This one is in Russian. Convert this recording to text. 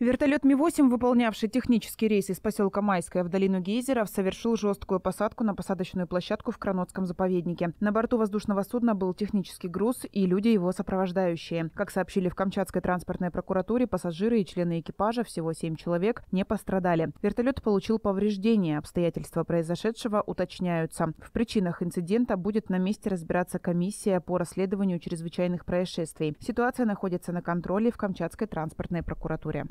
Вертолет Ми-8, выполнявший технический рейс из поселка Майская в долину Гейзеров, совершил жесткую посадку на посадочную площадку в Кранотском заповеднике. На борту воздушного судна был технический груз и люди его сопровождающие. Как сообщили в Камчатской транспортной прокуратуре, пассажиры и члены экипажа, всего семь человек, не пострадали. Вертолет получил повреждения. Обстоятельства произошедшего уточняются. В причинах инцидента будет на месте разбираться комиссия по расследованию чрезвычайных происшествий. Ситуация находится на контроле в Камчатской транспортной прокуратуре.